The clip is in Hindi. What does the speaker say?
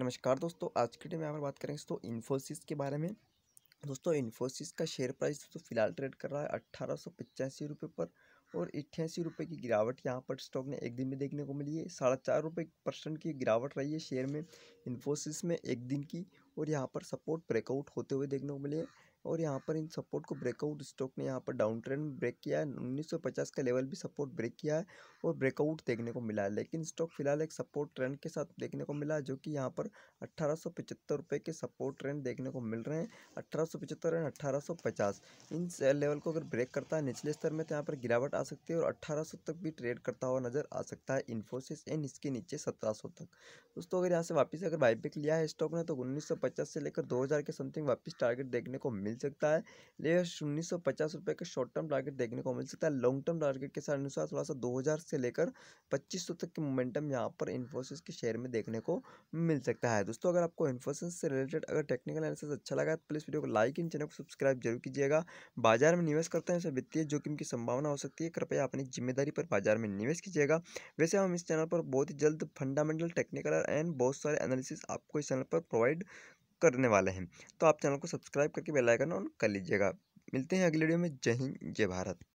नमस्कार दोस्तों आज के डे में आप बात करेंगे दोस्तों इन्फोसिस के बारे में दोस्तों इन्फोसिस का शेयर प्राइस दोस्तों फिलहाल ट्रेड कर रहा है अट्ठारह सौ पचासी रुपये पर और अट्ठासी रुपये की गिरावट यहाँ पर स्टॉक ने एक दिन में देखने को मिली है साढ़े चार रुपये परसेंट की गिरावट रही है शेयर में इन्फोसिस में एक दिन की और यहाँ पर सपोर्ट ब्रेकआउट होते हुए देखने को मिले और यहाँ पर इन सपोर्ट को ब्रेकआउट स्टॉक ने यहाँ पर डाउन ट्रेंड ब्रेक किया है उन्नीस का लेवल भी सपोर्ट ब्रेक किया है और ब्रेकआउट देखने को मिला है लेकिन स्टॉक फिलहाल एक सपोर्ट ट्रेंड के साथ देखने को मिला जो कि यहाँ पर अट्ठारह रुपए के सपोर्ट ट्रेंड देखने को मिल रहे हैं अट्ठारह एंड अट्ठारह इन लेवल को अगर ब्रेक करता है निचले स्तर में तो यहाँ पर गिरावट आ सकती है और अट्ठारह तक भी ट्रेड करता हुआ नजर आ सकता है इन्फोसिस एंड इसके नीचे सत्रह तक दोस्तों अगर यहाँ से वापस अगर बाईबैक लिया है स्टॉक ने तो उन्नीस से लेकर दो के समथिंग वापस टारगेट देखने को मिल सकता है लेकिन उन्नीस रुपए के शॉर्ट टर्म टारगेट देखने को मिल सकता है लॉन्ग टर्म टारगेट के अनुसार थोड़ा सा दो से से लेकर 2500 तक के मोमेंटम यहाँ पर इन्फोसिस के शेयर में देखने को मिल सकता है दोस्तों अगर आपको इन्फोसिस से रिलेटेड अगर टेक्निकल एनालिसिस अच्छा लगा तो प्लीज़ वीडियो को लाइक इन चैनल को सब्सक्राइब जरूर कीजिएगा बाजार में निवेश करते हैं उसे वित्तीय जोखिम की संभावना हो सकती है कृपया अपनी जिम्मेदारी पर बाजार में निवेश कीजिएगा वैसे हम इस चैनल पर बहुत ही जल्द फंडामेंटल टेक्निकल एंड बहुत सारे एनालिसिस आपको इस चैनल पर प्रोवाइड करने वाले हैं तो आप चैनल को सब्सक्राइब करके बेल आइकन ऑन कर लीजिएगा मिलते हैं अगले वीडियो में जय हिंद जय भारत